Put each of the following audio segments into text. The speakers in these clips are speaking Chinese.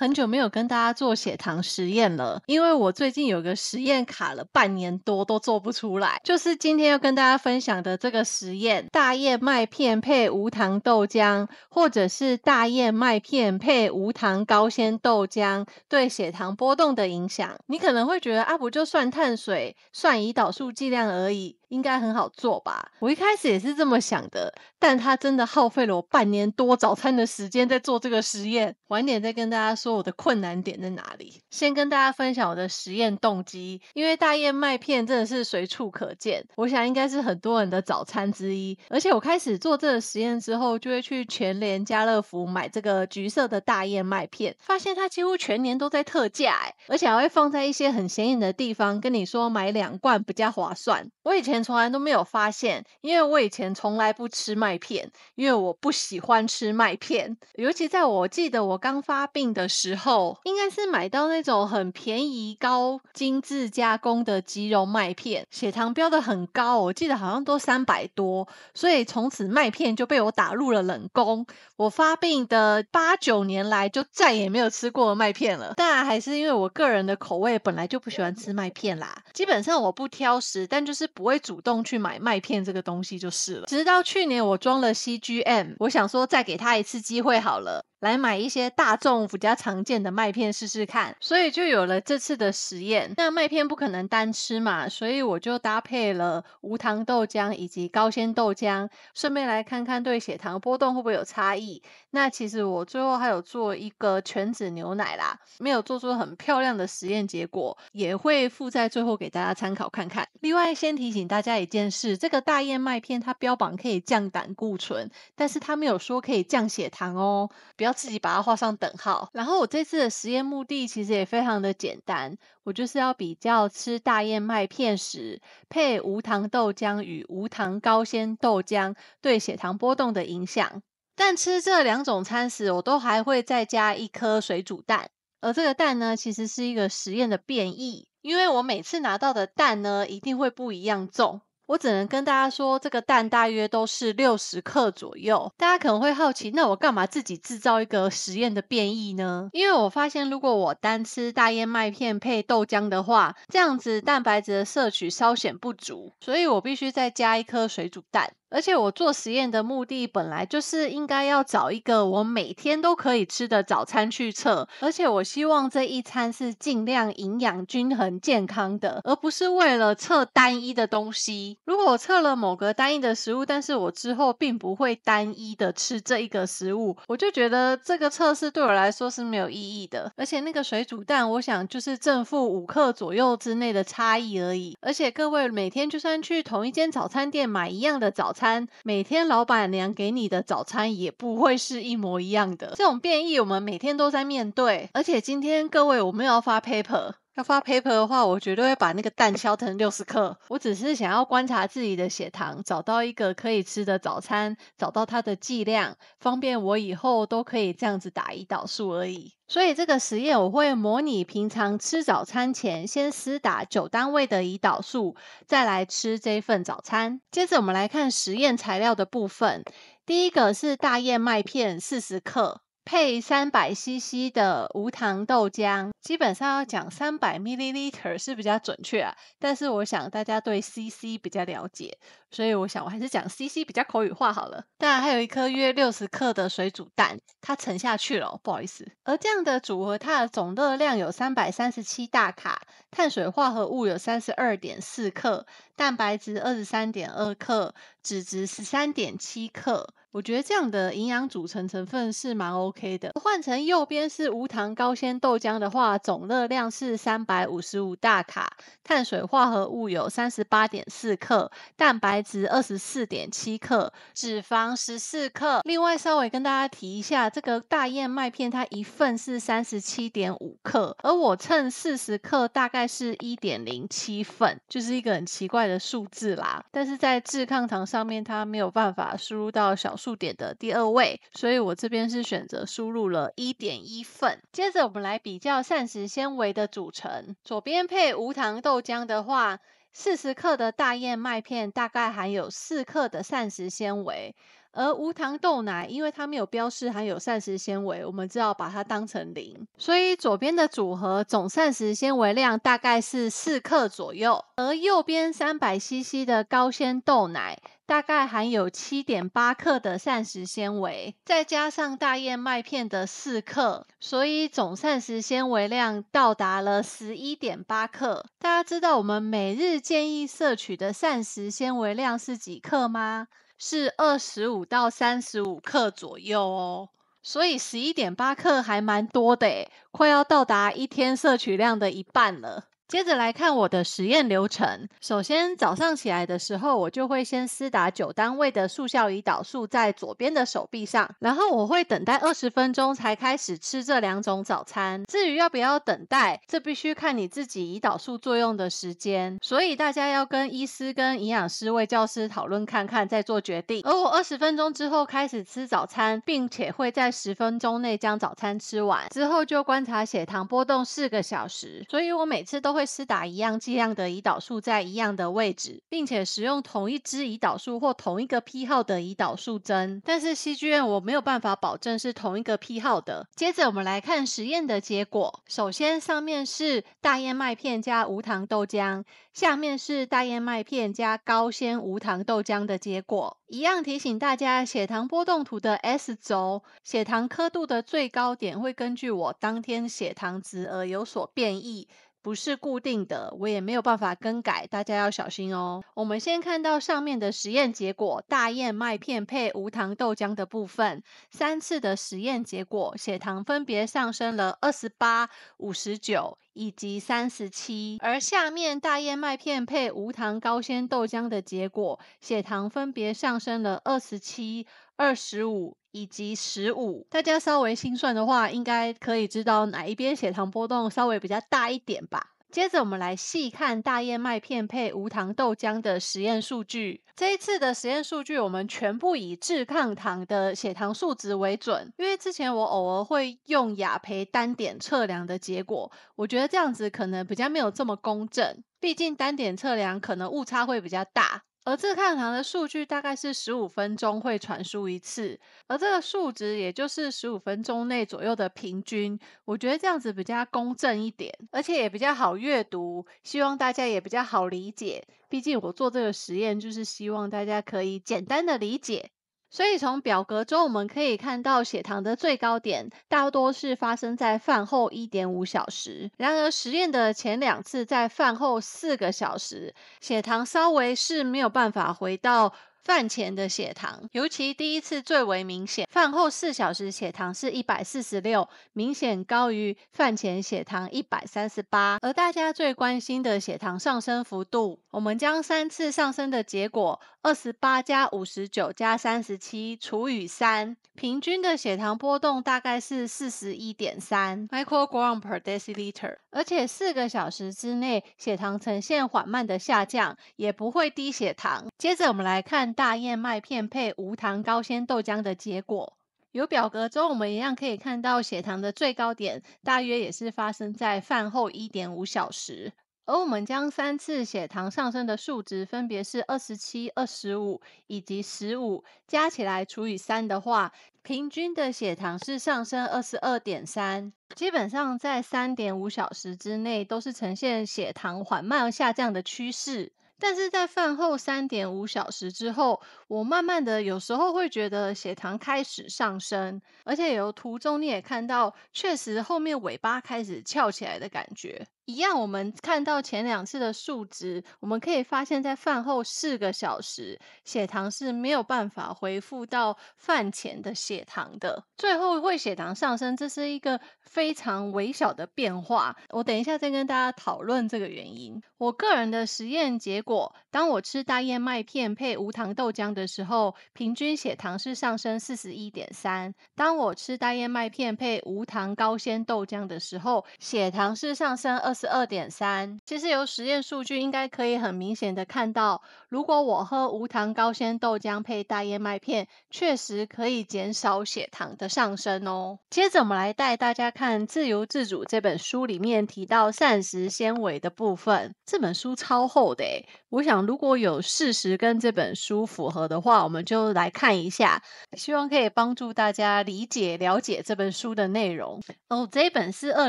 很久没有跟大家做血糖实验了，因为我最近有个实验卡了半年多都做不出来，就是今天要跟大家分享的这个实验：大燕麦片配无糖豆浆，或者是大燕麦片配无糖高纤豆浆，对血糖波动的影响。你可能会觉得啊，不就算碳水，算胰岛素剂量而已。应该很好做吧？我一开始也是这么想的，但它真的耗费了我半年多早餐的时间在做这个实验。晚点再跟大家说我的困难点在哪里。先跟大家分享我的实验动机，因为大燕麦片真的是随处可见，我想应该是很多人的早餐之一。而且我开始做这个实验之后，就会去全联、家乐福买这个橘色的大燕麦片，发现它几乎全年都在特价，而且还会放在一些很显眼的地方，跟你说买两罐比较划算。我以前。从来都没有发现，因为我以前从来不吃麦片，因为我不喜欢吃麦片。尤其在我记得我刚发病的时候，应该是买到那种很便宜、高精致加工的鸡肉麦片，血糖标的很高，我记得好像都三百多。所以从此麦片就被我打入了冷宫。我发病的八九年来，就再也没有吃过麦片了。当然还是因为我个人的口味本来就不喜欢吃麦片啦。基本上我不挑食，但就是不会。主动去买麦片这个东西就是了。直到去年我装了 CGM，我想说再给他一次机会好了。来买一些大众比较常见的麦片试试看，所以就有了这次的实验。那麦片不可能单吃嘛，所以我就搭配了无糖豆浆以及高纤豆浆，顺便来看看对血糖波动会不会有差异。那其实我最后还有做一个全脂牛奶啦，没有做出很漂亮的实验结果，也会附在最后给大家参考看看。另外先提醒大家一件事，这个大燕麦片它标榜可以降胆固醇，但是它没有说可以降血糖哦，不要。自己把它画上等号。然后我这次的实验目的其实也非常的简单，我就是要比较吃大燕麦片时配无糖豆浆与无糖高纤豆浆对血糖波动的影响。但吃这两种餐食，我都还会再加一颗水煮蛋。而这个蛋呢，其实是一个实验的变异，因为我每次拿到的蛋呢，一定会不一样重。我只能跟大家说，这个蛋大约都是六十克左右。大家可能会好奇，那我干嘛自己制造一个实验的变异呢？因为我发现，如果我单吃大燕麦片配豆浆的话，这样子蛋白质的摄取稍显不足，所以我必须再加一颗水煮蛋。而且我做实验的目的本来就是应该要找一个我每天都可以吃的早餐去测，而且我希望这一餐是尽量营养均衡、健康的，而不是为了测单一的东西。如果我测了某个单一的食物，但是我之后并不会单一的吃这一个食物，我就觉得这个测试对我来说是没有意义的。而且那个水煮蛋，我想就是正负五克左右之内的差异而已。而且各位每天就算去同一间早餐店买一样的早，餐。餐每天老板娘给你的早餐也不会是一模一样的，这种变异我们每天都在面对。而且今天各位我们要发 paper。要发 paper 的话，我绝对会把那个蛋敲成六十克。我只是想要观察自己的血糖，找到一个可以吃的早餐，找到它的剂量，方便我以后都可以这样子打胰岛素而已。所以这个实验我会模拟平常吃早餐前，先施打九单位的胰岛素，再来吃这份早餐。接着我们来看实验材料的部分。第一个是大燕麦片四十克，配三百 CC 的无糖豆浆。基本上要讲三百 milliliter 是比较准确啊，但是我想大家对 cc 比较了解，所以我想我还是讲 cc 比较口语化好了。当然，还有一颗约六十克的水煮蛋，它沉下去了，不好意思。而这样的组合，它的总热量有三百三十七大卡，碳水化合物有三十二点四克，蛋白质二十三点二克，脂质十三点七克。我觉得这样的营养组成成分是蛮 OK 的。换成右边是无糖高纤豆浆的话。总热量是三百五十五大卡，碳水化合物有三十八点四克，蛋白质二十四点七克，脂肪十四克。另外稍微跟大家提一下，这个大燕麦片它一份是三十七点五克，而我称四十克，大概是一点零七份，就是一个很奇怪的数字啦。但是在制抗糖上面，它没有办法输入到小数点的第二位，所以我这边是选择输入了一点一份。接着我们来比较下。膳食纤维的组成，左边配无糖豆浆的话，四十克的大燕麦片大概含有四克的膳食纤维。而无糖豆奶，因为它没有标示含有膳食纤维，我们只好把它当成零。所以左边的组合总膳食纤维量大概是四克左右，而右边三百 CC 的高纤豆奶大概含有七点八克的膳食纤维，再加上大燕麦片的四克，所以总膳食纤维量到达了十一点八克。大家知道我们每日建议摄取的膳食纤维量是几克吗？是二十五到三十五克左右哦，所以十一点八克还蛮多的，快要到达一天摄取量的一半了。接着来看我的实验流程。首先，早上起来的时候，我就会先施打九单位的速效胰岛素在左边的手臂上，然后我会等待二十分钟才开始吃这两种早餐。至于要不要等待，这必须看你自己胰岛素作用的时间，所以大家要跟医师、跟营养师、为教师讨论看看，再做决定。而我二十分钟之后开始吃早餐，并且会在十分钟内将早餐吃完之后，就观察血糖波动四个小时。所以我每次都会。会施打一样剂量的胰岛素在一样的位置，并且使用同一支胰岛素或同一个批号的胰岛素针。但是 CGN 我没有办法保证是同一个批号的。接着我们来看实验的结果。首先上面是大燕麦片加无糖豆浆，下面是大燕麦片加高纤无糖豆浆的结果。一样提醒大家，血糖波动图的 S 轴血糖刻度的最高点会根据我当天血糖值而有所变异。不是固定的，我也没有办法更改，大家要小心哦。我们先看到上面的实验结果，大燕麦片配无糖豆浆的部分，三次的实验结果血糖分别上升了二十八、五十九以及三十七，而下面大燕麦片配无糖高纤豆浆的结果，血糖分别上升了二十七。二十五以及十五，大家稍微心算的话，应该可以知道哪一边血糖波动稍微比较大一点吧。接着我们来细看大燕麦片配无糖豆浆的实验数据。这一次的实验数据，我们全部以致抗糖的血糖数值为准，因为之前我偶尔会用雅培单点测量的结果，我觉得这样子可能比较没有这么公正，毕竟单点测量可能误差会比较大。而这抗糖的数据大概是十五分钟会传输一次，而这个数值也就是十五分钟内左右的平均，我觉得这样子比较公正一点，而且也比较好阅读，希望大家也比较好理解。毕竟我做这个实验就是希望大家可以简单的理解。所以从表格中我们可以看到，血糖的最高点大多是发生在饭后一点五小时。然而，实验的前两次在饭后四个小时，血糖稍微是没有办法回到。饭前的血糖，尤其第一次最为明显。饭后四小时血糖是一百四十六，明显高于饭前血糖一百三十八。而大家最关心的血糖上升幅度，我们将三次上升的结果二十八加五十九加三十七除以三，平均的血糖波动大概是四十一点三 microgram per deciliter。而且四个小时之内，血糖呈现缓慢的下降，也不会低血糖。接着我们来看。大燕麦片配无糖高纤豆浆的结果，有表格中我们一样可以看到血糖的最高点大约也是发生在饭后一点五小时，而我们将三次血糖上升的数值分别是二十七、二十五以及十五，加起来除以三的话，平均的血糖是上升二十二点三，基本上在三点五小时之内都是呈现血糖缓慢下降的趋势。但是在饭后三点五小时之后。我慢慢的，有时候会觉得血糖开始上升，而且有图中你也看到，确实后面尾巴开始翘起来的感觉。一样，我们看到前两次的数值，我们可以发现，在饭后四个小时，血糖是没有办法恢复到饭前的血糖的，最后会血糖上升，这是一个非常微小的变化。我等一下再跟大家讨论这个原因。我个人的实验结果，当我吃大燕麦片配无糖豆浆的。的时候，平均血糖是上升四十一点三。当我吃大燕麦片配无糖高纤豆浆的时候，血糖是上升二十二点三。其实由实验数据应该可以很明显的看到，如果我喝无糖高纤豆浆配大燕麦片，确实可以减少血糖的上升哦。接着我们来带大家看《自由自主》这本书里面提到膳食纤维的部分。这本书超厚的我想如果有事实跟这本书符合。的话，我们就来看一下，希望可以帮助大家理解了解这本书的内容哦。这一本是二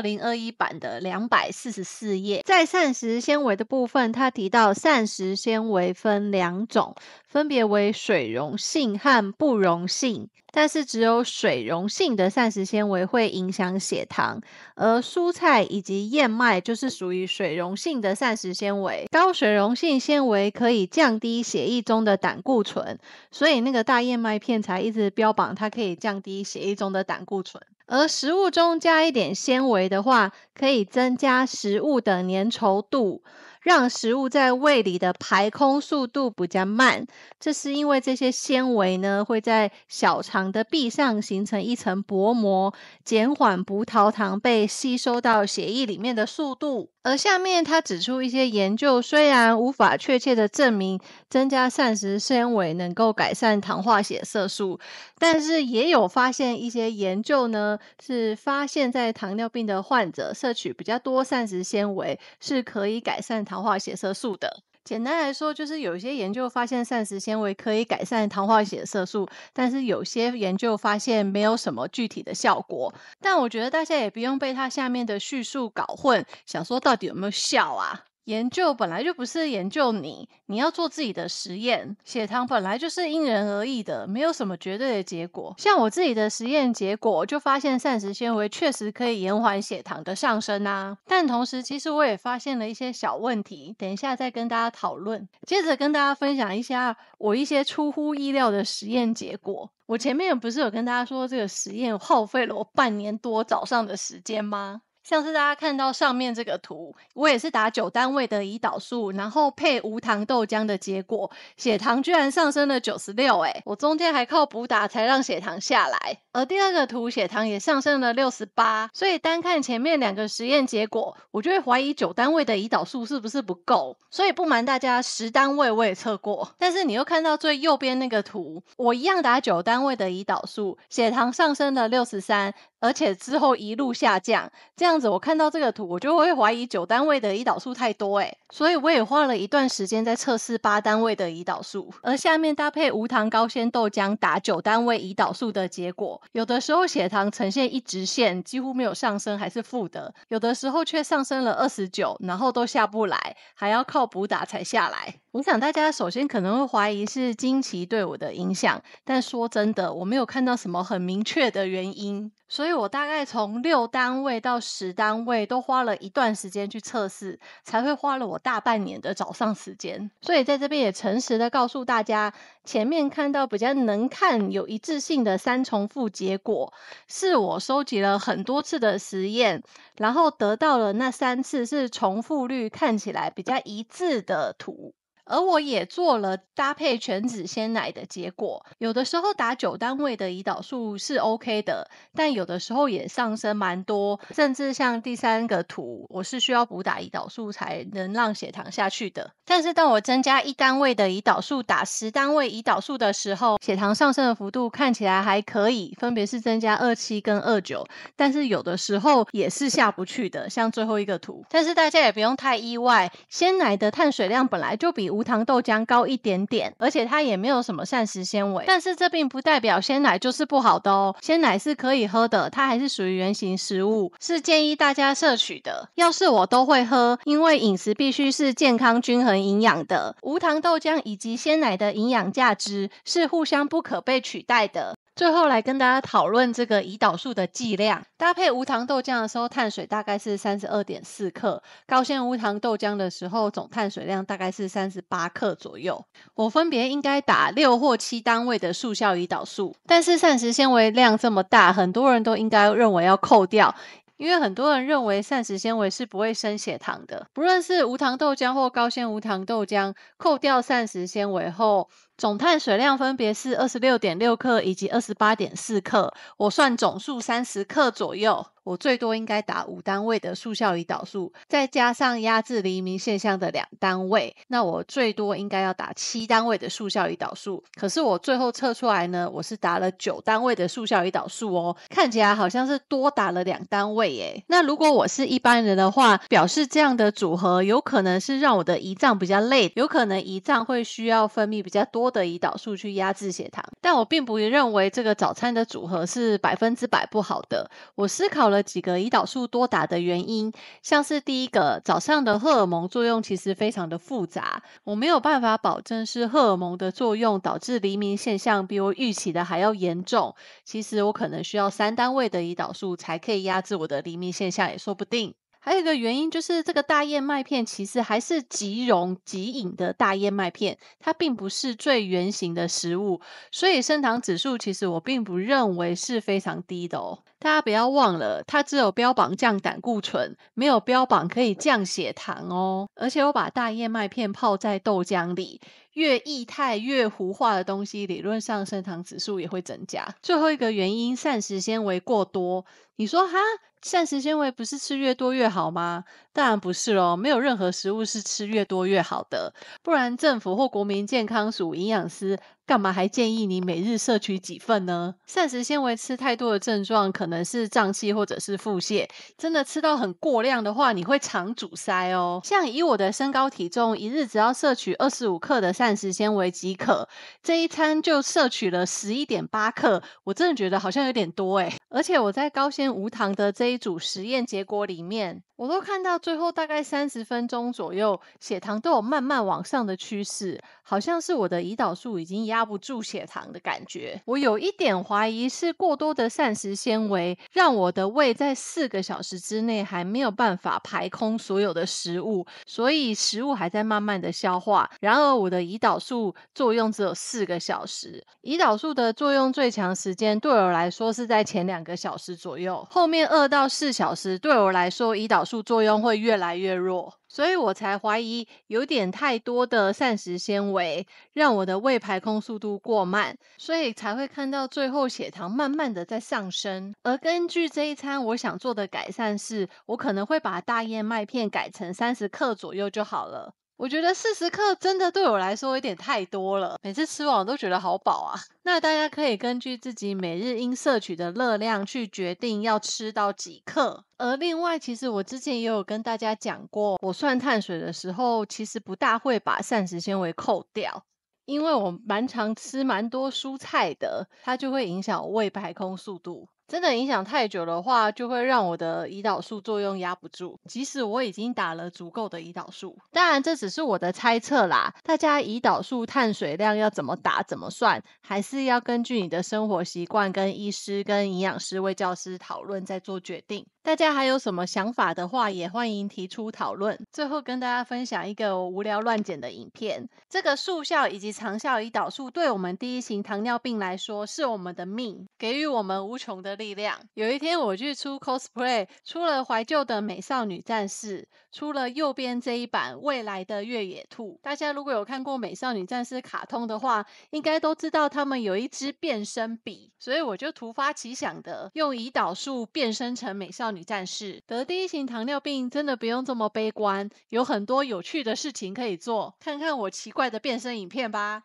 零二一版的两百四十四页，在膳食纤维的部分，它提到膳食纤维分两种。分别为水溶性和不溶性，但是只有水溶性的膳食纤维会影响血糖，而蔬菜以及燕麦就是属于水溶性的膳食纤维。高水溶性纤维可以降低血液中的胆固醇，所以那个大燕麦片才一直标榜它可以降低血液中的胆固醇。而食物中加一点纤维的话，可以增加食物的粘稠度。让食物在胃里的排空速度比较慢，这是因为这些纤维呢会在小肠的壁上形成一层薄膜，减缓葡萄糖被吸收到血液里面的速度。而下面他指出，一些研究虽然无法确切的证明增加膳食纤维能够改善糖化血色素，但是也有发现一些研究呢，是发现在糖尿病的患者摄取比较多膳食纤维，是可以改善糖化血色素的。简单来说，就是有一些研究发现膳食纤维可以改善糖化血色素，但是有些研究发现没有什么具体的效果。但我觉得大家也不用被它下面的叙述搞混，想说到底有没有效啊？研究本来就不是研究你，你要做自己的实验。血糖本来就是因人而异的，没有什么绝对的结果。像我自己的实验结果，就发现膳食纤维确实可以延缓血糖的上升呐。但同时，其实我也发现了一些小问题，等一下再跟大家讨论。接着跟大家分享一下我一些出乎意料的实验结果。我前面不是有跟大家说，这个实验耗费了我半年多早上的时间吗？像是大家看到上面这个图，我也是打九单位的胰岛素，然后配无糖豆浆的结果，血糖居然上升了九十六，哎，我中间还靠补打才让血糖下来。而第二个图血糖也上升了六十八，所以单看前面两个实验结果，我就会怀疑九单位的胰岛素是不是不够。所以不瞒大家，十单位我也测过，但是你又看到最右边那个图，我一样打九单位的胰岛素，血糖上升了六十三，而且之后一路下降，这样。这样子，我看到这个图，我就会怀疑九单位的胰岛素太多诶所以我也花了一段时间在测试八单位的胰岛素。而下面搭配无糖高纤豆浆打九单位胰岛素的结果，有的时候血糖呈现一直线，几乎没有上升，还是负的；有的时候却上升了二十九，然后都下不来，还要靠补打才下来。我想大家首先可能会怀疑是惊奇对我的影响，但说真的，我没有看到什么很明确的原因，所以，我大概从六单位到十单位都花了一段时间去测试，才会花了我大半年的早上时间。所以，在这边也诚实的告诉大家，前面看到比较能看有一致性的三重复结果，是我收集了很多次的实验，然后得到了那三次是重复率看起来比较一致的图。而我也做了搭配全脂鲜奶的结果，有的时候打九单位的胰岛素是 OK 的，但有的时候也上升蛮多，甚至像第三个图，我是需要补打胰岛素才能让血糖下去的。但是当我增加一单位的胰岛素，打十单位胰岛素的时候，血糖上升的幅度看起来还可以，分别是增加二七跟二九，但是有的时候也是下不去的，像最后一个图。但是大家也不用太意外，鲜奶的碳水量本来就比无糖豆浆高一点点，而且它也没有什么膳食纤维，但是这并不代表鲜奶就是不好的哦。鲜奶是可以喝的，它还是属于原型食物，是建议大家摄取的。要是我都会喝，因为饮食必须是健康、均衡、营养的。无糖豆浆以及鲜奶的营养价值是互相不可被取代的。最后来跟大家讨论这个胰岛素的剂量。搭配无糖豆浆的时候，碳水大概是三十二点四克；高纤无糖豆浆的时候，总碳水量大概是三十八克左右。我分别应该打六或七单位的速效胰岛素。但是膳食纤维量这么大，很多人都应该认为要扣掉，因为很多人认为膳食纤维是不会升血糖的。不论是无糖豆浆或高纤无糖豆浆，扣掉膳食纤维后。总碳水量分别是二十六点六克以及二十八点四克，我算总数三十克左右。我最多应该打五单位的速效胰岛素，再加上压制黎明现象的两单位，那我最多应该要打七单位的速效胰岛素。可是我最后测出来呢，我是打了九单位的速效胰岛素哦，看起来好像是多打了两单位耶。那如果我是一般人的话，表示这样的组合有可能是让我的胰脏比较累，有可能胰脏会需要分泌比较多。的胰岛素去压制血糖，但我并不认为这个早餐的组合是百分之百不好的。我思考了几个胰岛素多打的原因，像是第一个早上的荷尔蒙作用其实非常的复杂，我没有办法保证是荷尔蒙的作用导致黎明现象比我预期的还要严重。其实我可能需要三单位的胰岛素才可以压制我的黎明现象，也说不定。还有一个原因就是，这个大燕麦片其实还是极溶极饮的大燕麦片，它并不是最圆形的食物，所以升糖指数其实我并不认为是非常低的哦。大家不要忘了，它只有标榜降胆固醇，没有标榜可以降血糖哦。而且我把大燕麦片泡在豆浆里，越液态越糊化的东西，理论上升糖指数也会增加。最后一个原因，膳食纤维过多，你说哈？膳食纤维不是吃越多越好吗？当然不是哦，没有任何食物是吃越多越好的，不然政府或国民健康署营养师干嘛还建议你每日摄取几份呢？膳食纤维吃太多的症状可能是胀气或者是腹泻，真的吃到很过量的话，你会肠阻塞哦。像以我的身高体重，一日只要摄取二十五克的膳食纤维即可，这一餐就摄取了十一点八克，我真的觉得好像有点多诶 而且我在高纤无糖的这一组实验结果里面，我都看到最后大概三十分钟左右，血糖都有慢慢往上的趋势，好像是我的胰岛素已经压不住血糖的感觉。我有一点怀疑是过多的膳食纤维让我的胃在四个小时之内还没有办法排空所有的食物，所以食物还在慢慢的消化。然而我的胰岛素作用只有四个小时，胰岛素的作用最强时间对我来说是在前两个小时左右，后面饿到。到四小时对我来说，胰岛素作用会越来越弱，所以我才怀疑有点太多的膳食纤维让我的胃排空速度过慢，所以才会看到最后血糖慢慢的在上升。而根据这一餐，我想做的改善是，我可能会把大燕麦片改成三十克左右就好了。我觉得四十克真的对我来说有点太多了，每次吃完我都觉得好饱啊。那大家可以根据自己每日应摄取的热量去决定要吃到几克。而另外，其实我之前也有跟大家讲过，我算碳水的时候其实不大会把膳食纤维扣掉，因为我蛮常吃蛮多蔬菜的，它就会影响胃排空速度。真的影响太久的话，就会让我的胰岛素作用压不住，即使我已经打了足够的胰岛素。当然，这只是我的猜测啦。大家胰岛素碳水量要怎么打、怎么算，还是要根据你的生活习惯、跟医师、跟营养师、卫教师讨论再做决定。大家还有什么想法的话，也欢迎提出讨论。最后跟大家分享一个无聊乱剪的影片。这个速效以及长效胰岛素，对我们第一型糖尿病来说是我们的命，给予我们无穷的力量。有一天我去出 cosplay，出了怀旧的美少女战士，出了右边这一版未来的越野兔。大家如果有看过美少女战士卡通的话，应该都知道他们有一支变身笔，所以我就突发奇想的用胰岛素变身成美少。女战士得第一型糖尿病，真的不用这么悲观，有很多有趣的事情可以做。看看我奇怪的变身影片吧。